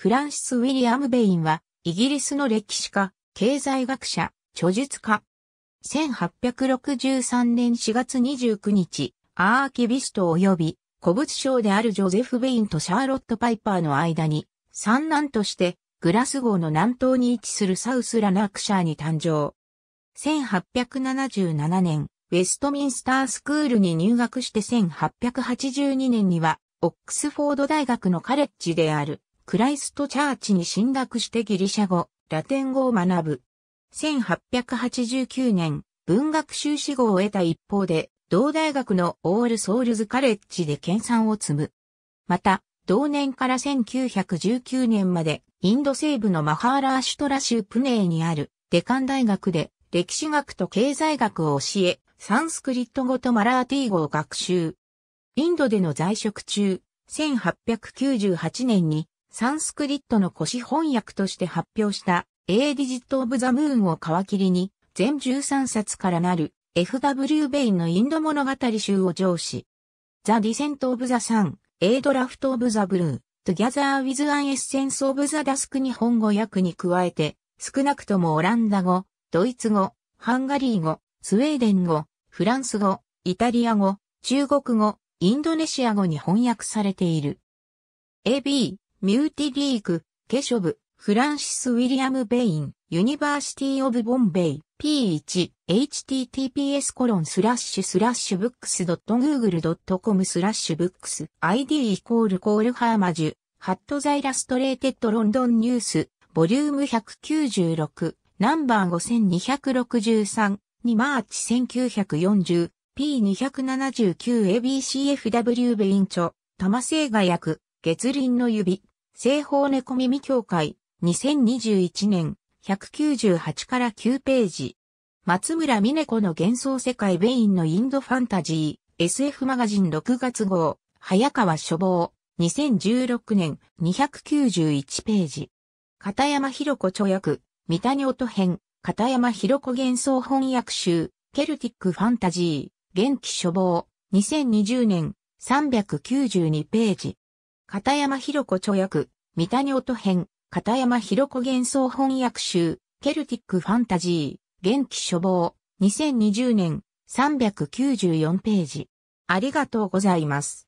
フランシス・ウィリアム・ベインは、イギリスの歴史家、経済学者、著述家。1863年4月29日、アーキビスト及び古物商であるジョゼフ・ベインとシャーロット・パイパーの間に、三男として、グラスゴーの南東に位置するサウス・ラナークシャーに誕生。1877年、ウェストミンスタースクールに入学して1882年には、オックスフォード大学のカレッジであるクライストチャーチに進学してギリシャ語、ラテン語を学ぶ。1889年、文学修士号を得た一方で、同大学のオールソウルズカレッジで研鑽を積む。また、同年から1919年まで、インド西部のマハーラーシュトラ州プネーにある、デカン大学で、歴史学と経済学を教え、サンスクリット語とマラーティー語を学習。インドでの在職中、1898年にサンスクリットの古詞翻訳として発表した A Digit of the Moon を皮切りに全13冊からなる F.W. ベインのインド物語集を上司。The Descent of the Sun, A Draft of the Blue, Together with an Essence of the Dusk 日本語訳に加えて、少なくともオランダ語、ドイツ語、ハンガリー語、スウェーデン語、フランス語、イタリア語、中国語、インドネシア語に翻訳されている。AB、ミューティリーク、ケショブ、フランシス・ウィリアム・ベイン、ユニバーシティ・オブ・ボンベイ、P1、https コロンスラッシュスラッシュブックス .google.com スラッシュブックス ID イコールコールハーマジュ、ハットザイラストレーテッドロンドンニュース、ボリューム196、ナンバー5263、2マーチ1940、P279ABCFW ベインチョ、玉製画薬、月輪の指。西方猫耳協会、2021年、198から9ページ。松村美音子の幻想世界ベインのインドファンタジー、SF マガジン6月号、早川書房、2016年、291ページ。片山博子著訳、三谷音編、片山博子幻想翻訳集、ケルティックファンタジー、元気書房、2020年、392ページ。片山博子著訳、三谷音編、片山博子幻想翻訳集、ケルティックファンタジー、元気処方、2020年、394ページ。ありがとうございます。